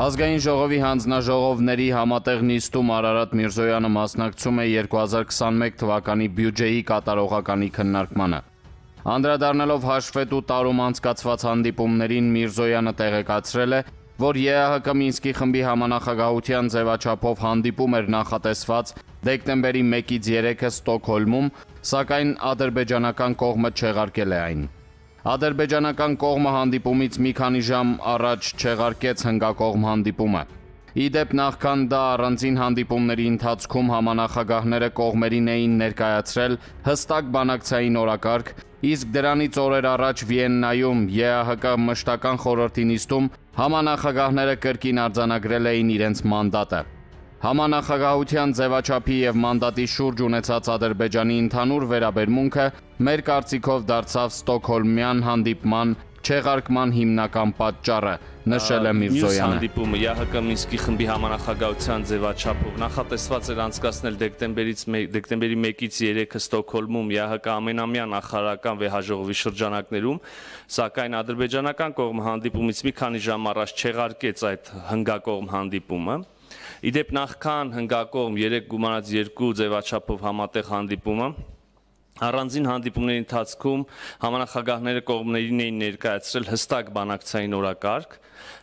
Ազգային ժողովի հանձնաժողովների համատեղ նիստում Արարատ Միրզոյանը մասնակցում է 2021 թվականի բյուջեի կատարողականի քննարկմանը։ Անդրադառնալով հաշվետու տարում անցկացված հանդիպումներին Միրզոյանը տեղեկացրել է, որ ԵԱՀԿ Մինսկի խմբի համանախագահության ձևաչափով հանդիպում էր նախատեսված դեկտեմբերի 1-ից 3-ը Ստոկհոլմում, սակայն ադրբեջանական կողմը չեղարկել է այն։ Ադրբեջանական կողմը հանդիպումից մի քանի ժամ առաջ չեղարկեց հնգակողմ հանդիպումը։ Իդեպ նախքան դա առանձին հանդիպումների ընթացքում համանախագահները կողմերին էին ներկայացրել հստակ բանակցային օրակարգ, իսկ դրանից օրեր առաջ Վիեննայում ԵԱՀԿ մշտական խորհրդի նիստում համանախագահները կրկին արձանագրել էին իրենց մանդատը։ Համանախագահության ձևաչափի եւ մանդատի շուրջ ունեցած Ադրբեջանի ընդհանուր վերաբերմունքը մեր կարծիքով դարձավ Ստոկհոլմյան հանդիպման չեղարկման հիմնական պատճառը, նշել է Միրզոյանը։ Հանդիպումը ՀՀԿ Մինսկի խմբի համանախագահության ձևաչափով նախատեսված էր անցկացնել դեկտեմբերից դեկտեմբերի 1-ից 3-ը Ստոկհոլմում ՀՀԿ ամենամյա նախարարական վեհաժողովի շրջանակներում, սակայն ադրբեջանական կողմը հանդիպումից մի քանի ժամ առաջ չեղարկեց այդ հնգակողմ հանդիպումը։ Իդեպ նախքան հնգակողմ 3 գումարած 2 ձևաչափով համատեղ հանդիպումը Առանձին հանդիպումների ընթացքում համանախագահները կողմներին էին ներկայացրել հստակ բանակցային օրակարգ։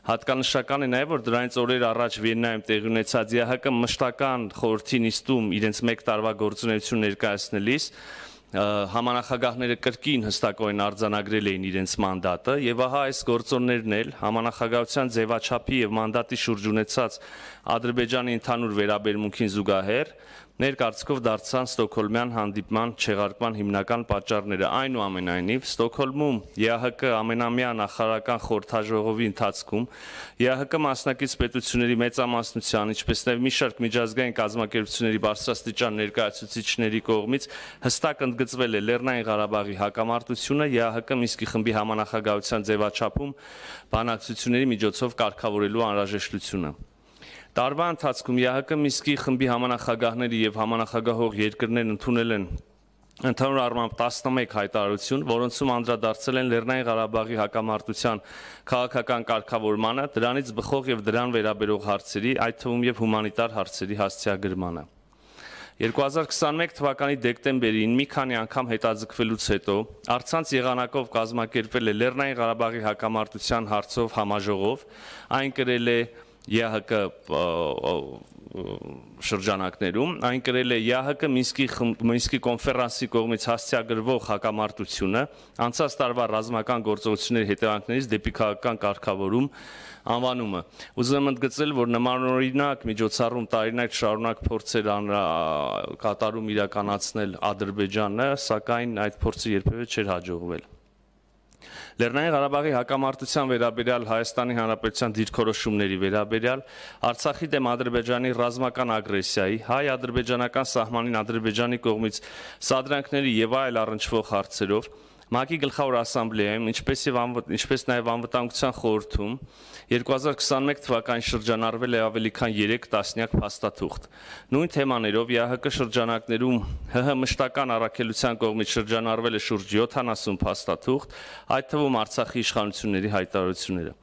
Հատկանշական է նաև, որ դրանից օրեր առաջ Վիեննայում տեղի ունեցած ԵԱՀԿ մշտական խորհրդի նիստում իրենց 1 տարվա գործունեություն ներկայացնելիս համանախագահները կրկին հստակորեն արձանագրել էին իրենց մանդատը եւ ահա այս գործոններն էլ համանախագահության ձևաչափի եւ մանդատի շուրջ ունեցած Ադրբեջանի ընդհանուր վերաբերմունքին զուգահեռ Ներկարծքով դարձան Ստոկհոլմյան հանդիպման չեղարկման հիմնական պատճառները։ Այնուամենայնիվ Ստոկհոլմում ԵԱՀԿ ամենամյա նախարարական խորհրդաժողովի ընթացքում ԵԱՀԿ մասնակից պետությունների մեծամասնության, ինչպես նաև մի շարք միջազգային կազմակերպությունների բարձրաստիճան ներկայացուցիչների կողմից հստակ ընդգծվել է Լեռնային Ղարաբաղի հակամարտությունը ԵԱՀԿ Միսկի խմբի համանախագահության ձևաչափում բանակցությունների միջոցով կարգավորելու անհրաժեշտությունը։ Տարվա ընթացքում ԵԱՀԿ Միսկի խմբի համանախագահների եւ համանախագահող երկրներն ընդունել են ընդհանուր առմամբ 11 հայտարարություն, որոնցում անդրադարձել են Լեռնային Ղարաբաղի հակամարտության քաղաքական կարգավորմանը, դրանից բխող եւ դրան վերաբերող հարցերի, այդ թվում եւ հումանիտար հարցերի հասցեագրմանը։ 2021 թվականի դեկտեմբերին մի քանի անգամ հետաձգվելուց հետո արցանց եղանակով կազմակերպվել է Լեռնային Ղարաբաղի հակամարտության հարցով համաժողով, այն կրել է 2021 ԵՀԿ շրջանակներում, այն գրել է ԵԱՀԿ Մինսկի Մինսկի կոնֆերանսի կողմից հաստատագրվող հակամարտությունը անցած տարվա ռազմական գործողությունների հետևանքներից դեպի քաղաքական կարգավորում անվանումը։ Ուզում եմ ընդգծել, որ նմանօրինակ միջոցառում տարինակ շարունակ փորձեր կատարում իրականացնել Ադրբեջանը, սակայն այդ փորձը երբևէ չէր հաջողվել։ Լեռնային Ղարաբաղի հակամարտության վերաբերյալ Հայաստանի Հանրապետության դիրքորոշումների վերաբերյալ Արցախի դեմ Ադրբեջանի ռազմական ագրեսիայի, հայ-ադրբեջանական սահմանին Ադրբեջանի կողմից սադրանքների եւ այլ առնչվող հարցերով ՄԱԿ-ի գլխավոր ասամբլեայում, ինչպես եւ ինչպես նաեւ անվտանգության խորհրդում 2021 թվականի շրջանառվել է ավելի քան 3 տասնյակ փաստաթուղթ։ Նույն թեմաներով ԵԱՀԿ շրջանակներում ՀՀ մշտական առաքելության կողմից շրջանառվել է շուրջ 70 փաստաթուղթ, այդ թվում Արցախի իշխանությունների հայտարարությունները։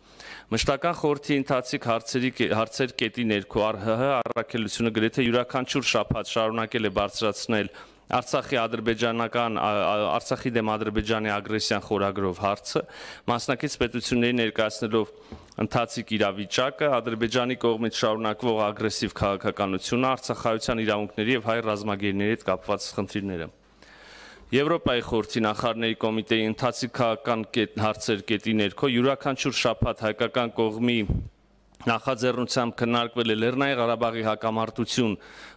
Մշտական խորհրդի ընթացիկ հարցերի հարցեր կետի ներքո ՀՀ առաքելությունը գրեթե յուրաքանչյուր շաբաթ շարունակել է բարձրացնել Արցախի ադրբեջանական Արցախի դեմ ադրբեջանի ագրեսիան խորագրով հարցը մասնակից պետությունների ներկայացնելով ընթացիկ իրավիճակը ադրբեջանի կողմից շարունակվող ագրեսիվ քաղաքականությունը արցախայցյան իրավունքների եւ հայ ռազմագերիների հետ կապված խնդիրները Եվրոպայի խորհրդի նախարարների կոմիտեի ընթացիկ քաղաքական կետ հարցեր կետի ներքո յուրաքանչյուր շաբաթ հայկական կողմի նախաձեռնությամբ քննարկվել է Լեռնային Ղարաբաղի հակամարտություն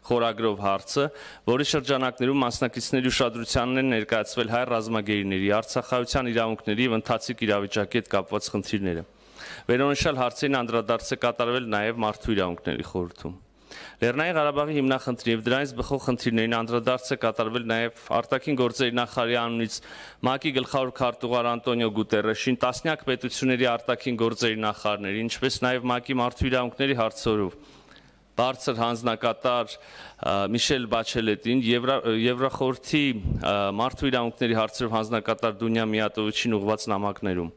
խորագրով հարցը, որի շրջանակներում մասնակիցների ուշադրությանն են ներկայացվել հայ ռազմագերիների Արցախայցյան իրավունքների եւ ընթացիկ իրավիճակի հետ կապված խնդիրները։ Վերոնշյալ հարցին անդրադարձ է կատարվել նաեւ մարդու իրավունքների խորհրդում։ Լեռնային Ղարաբաղի հիմնախնդրի եւ դրանից բխող խնդիրներին անդրադարձ է կատարվել նաեւ արտաքին գործերի նախարարի անունից ՄԱԿ-ի գլխավոր քարտուղար Անտոնիո Գուտերեշին, տասնյակ պետությունների արտաքին գործերի նախարարների, ինչպես նաեւ ՄԱԿ-ի մարդու իրավունքների հարցերով բարձր հանձնակատար Միշել Բաչելետին, Եվրախորհրդի մարդու իրավունքների հարցերով հանձնակատար Դունյա Միատովիչին ուղված նամակներում։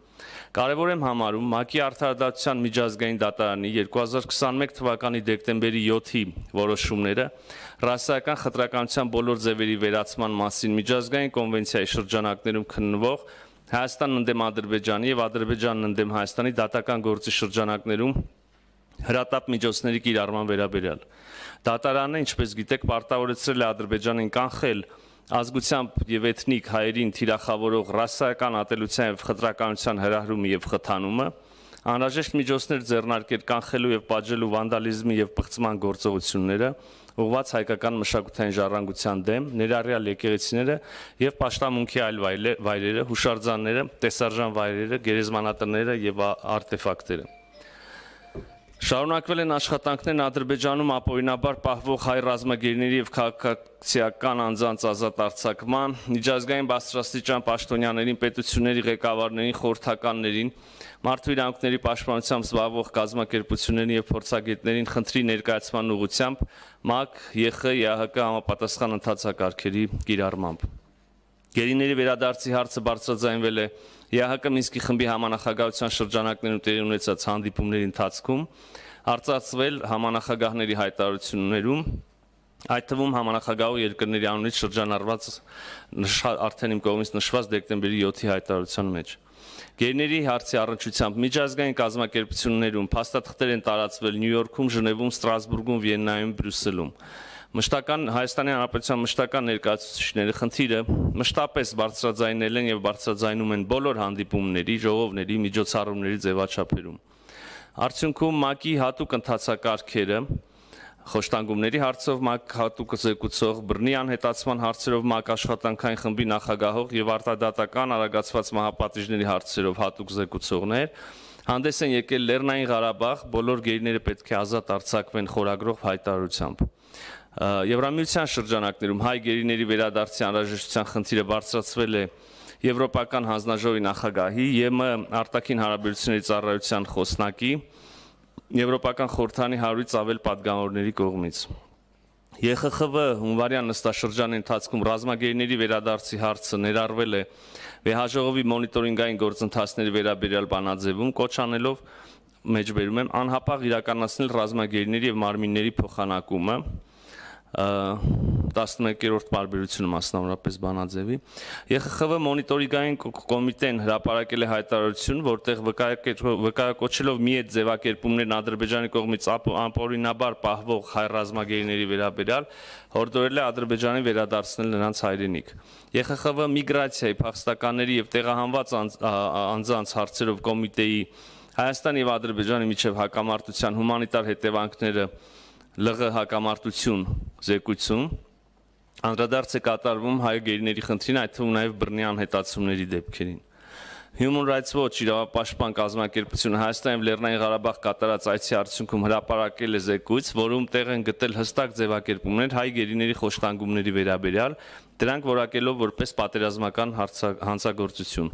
Կարևոր եմ համարում ՄԱԿ-ի արդարադատության միջազգային դատարանի 2021 թվականի դեկտեմբերի 7-ի որոշումները ռասիական խտրականության բոլոր ձևերի վերացման մասին միջազգային կոնվենցիայի շրջանակներում քննվող Հայաստանն ընդդեմ Ադրբեջանի եւ Ադրբեջանն ընդդեմ Հայաստանի դատական գործի շրջանակներում հրատապ միջոցների կիրառման վերաբերյալ։ Դատարանը, ինչպես գիտեք, պարտավորեցրել է Ադրբեջանին կանխել ազգությամբ եւ էթնիկ հայերին թիրախավորող ռասայական ատելության եւ խտրականության հրահրումը եւ խթանումը անհրաժեշտ միջոցներ ձեռնարկել կանխելու եւ պատժելու վանդալիզմի եւ բղծման գործողությունները ուղղված հայկական մշակութային ժառանգության դեմ ներառյալ եկեղեցիները եւ պաշտամունքի այլ վայրերը, հուշարձանները, տեսարժան վայրերը, գերեզմանատները եւ արտեֆակտները։ Շարունակվել են աշխատանքներն Ադրբեջանում ապօրինաբար պահվող հայ ռազմագերիների եւ քաղաքացիական անձանց ազատ արձակման, միջազգային բարձրաստիճան պաշտոնյաներին, պետությունների ղեկավարներին, խորհրդականներին, մարդու իրավունքների պաշտպանությամբ զբաղվող կազմակերպություններին եւ փորձագետներին խնդրի ներկայացման ուղղությամբ ՄԱԿ, ԵԽ, ԵԱՀԿ համապատասխան ընդհանրակարգերի կիրառմամբ։ Գերիների վերադարձի հարցը բարձրաձայնվել է ԵԱՀԿ Մինսկի խմբի համանախագահության շրջանակներում տեղի ունեցած հանդիպումների ընթացքում, արծացվել համանախագահների հայտարարություններում, այդ թվում համանախագահու երկրների անունից շրջանառված արդեն իմ կողմից նշված դեկտեմբերի 7-ի հայտարարության մեջ։ Գերիների հարցի առնչությամբ միջազգային կազմակերպություններում փաստաթղթեր են տարածվել Նյու Յորքում, Ժնևում, Ստրասբուրգում, Վիեննայում, Բրյուսելում։ Մշտական Հայաստանի Հանրապետության մշտական ներկայացուցիչները խնդիրը մշտապես բարձրաձայնել են եւ բարձրաձայնում են բոլոր հանդիպումների, ժողովների, միջոցառումների ձևաչափերում։ Արդյունքում ՄԱԿ-ի հատուկ ընդհանցակարգերը Խոշտանգումների հարցով ՄԱԿ հատուկ զեկուցող, բռնի անհետացման հարցերով ՄԱԿ աշխատանքային խմբի նախագահող եւ արտադատական արագացված մահապատիժների հարցերով հատուկ զեկուցողներ հանդես են եկել Լեռնային Ղարաբաղ, բոլոր գերիները պետք է ազատ արձակվեն խորագրով հայտարարությամբ։ Եվրամիության շրջանակներում հայ գերիների վերադարձի անհրաժեշտության խնդիրը բարձրացվել է Եվրոպական հանձնաժողովի նախագահի, ԵՄ արտաքին հարաբերությունների ծառայության խոսնակի, Եվրոպական խորհրդանի 100-ից ավել падգամավորների կողմից։ ԵԽԽՎ հունվարյան նստաշրջանի ընթացքում ռազմագերիների վերադարձի հարցը ներառվել է վեհաժողովի մոնիտորինգային գործընթացների վերաբերյալ բանաձևում կոչանելով մեջբերում եմ անհապաղ իրականացնել ռազմագերիների եւ մարմինների փոխանակումը 11-րդ բարբերությունը մասնավորապես Բանաձևի ԵԽԽՎ մոնիտորինգային կոմիտեն հրապարակել է հայտարարություն, որտեղ վկայակոչելով մի այդ ձևակերպումներն Ադրբեջանի կողմից անօրինաբար պահվող հայ ռազմագերիների վերաբերյալ հորդորել է Ադրբեջանի վերադարձնել նրանց հայրենիք։ ԵԽԽՎ միգրացիայի փախստականների եւ տեղահանված անձանց հարցերով կոմիտեի Հայաստան եւ Ադրբեջանի միջև հակամարտության հումանիտար հետևանքները լղը հակամարտություն զեկույցում անդրադարձ է կատարվում հայ գերիների խնդրին, այդ թվում նաև բռնի անհետացումների դեպքերին։ Human Rights Watch իրավապաշտպան կազմակերպությունը Հայաստանի եւ Լեռնային Ղարաբաղ կատարած այցի արդյունքում հրապարակել է զեկույց, որում տեղ են գտել հստակ ձևակերպումներ հայ գերիների խոշտանգումների վերաբերյալ, դրանք որակելով որպես պատերազմական հանցագործություն։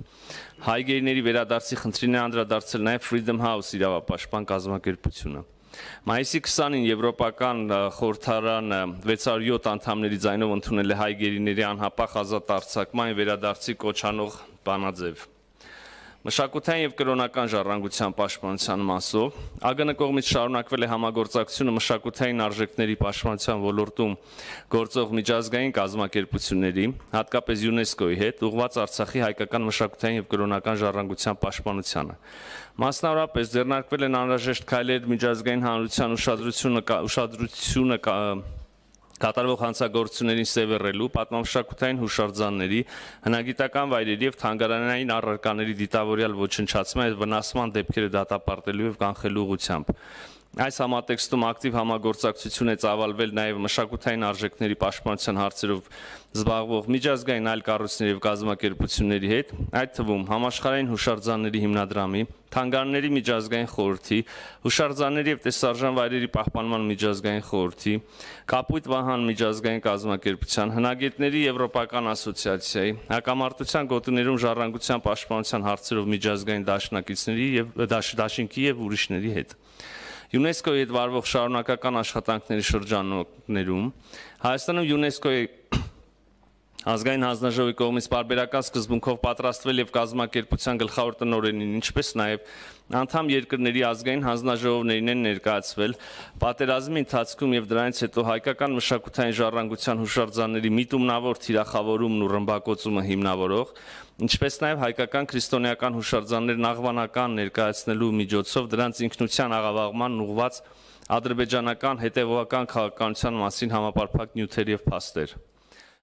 Հայ գերիների վերադարձի խնդրին է անդրադարձել նաեւ Freedom House իրավապաշտպան կազմակերպությունը։ Մայիսի 20-ին Եվրոպական խորհրդարանը 607 անդամների ձայնով ընդունել է հայ գերիների անհապաղ ազատ արձակման վերադարձի կոչանող բանաձև։ Մշակութային եւ կրոնական ժառանգության պաշտպանության մասով ԱԳՆ կողմից շարունակվել է համագործակցությունը մշակութային արժեքների պաշտպանության ոլորտում գործող միջազգային կազմակերպությունների, հատկապես ՅՈՒՆԵՍԿՕ-ի հետ ուղղված Արցախի հայկական մշակութային եւ կրոնական ժառանգության պաշտպանությանը։ Մասնավորապես ձեռնարկվել են անհրաժեշտ քայլեր միջազգային հանրության ուշադրությունը ուշադրությունը կատարվող հանցագործություններին սևեռելու, պատմամշակութային հուշարձանների, հնագիտական վայրերի եւ թանգարանային առարկաների դիտավորյալ ոչնչացման, վնասման դեպքերը դատապարտելու եւ կանխելու ուղղությամբ։ Այս համատեքստում ակտիվ համագործակցություն է ծավալվել նաև մշակութային արժեքների պաշտպանության հարցերով զբաղվող միջազգային այլ կառույցների եւ գազམ་ակերպությունների հետ, այդ թվում համաշխարհային հուշարձանների հիմնադրամի, թանգարանների միջազգային խորհրդի, հուշարձանների եւ տեսարժան վայրերի պահպանման միջազգային խորհրդի, Կապույտ Վահան միջազգային գազམ་ակերպության, հնագետների եվրոպական ասոցիացիայի, հակամարտության գոտիներում ժառանգության պաշտպանության հարցերով միջազգային դաշնակիցների եւ դաշ, դաշինքի եւ ուրիշների հետ։ ՅՈՒՆԵՍԿՕ-ի հետ վարվող շարունակական աշխատանքների շրջաններում Հայաստանում ՅՈՒՆԵՍԿՕ-ի Ազգային հանձնաժողովի կողմից բարբերական սկզբունքով պատրաստվել եւ կազմակերպության գլխավոր տնօրենին, ինչպես նաեւ անդամ երկրների ազգային հանձնաժողովներին են ներկայացվել պատերազմի ընթացքում եւ դրանից հետո հայկական մշակութային ժառանգության հուշարձանների միտումնավոր թիրախավորումն ու ռմբակոծումը հիմնավորող ինչպես նաև հայկական քրիստոնեական հուշարձաններն աղվանական ներկայացնելու միջոցով դրանց ինքնության աղավաղման ուղված ադրբեջանական հետևողական քաղաքականության մասին համապարփակ նյութեր եւ փաստեր։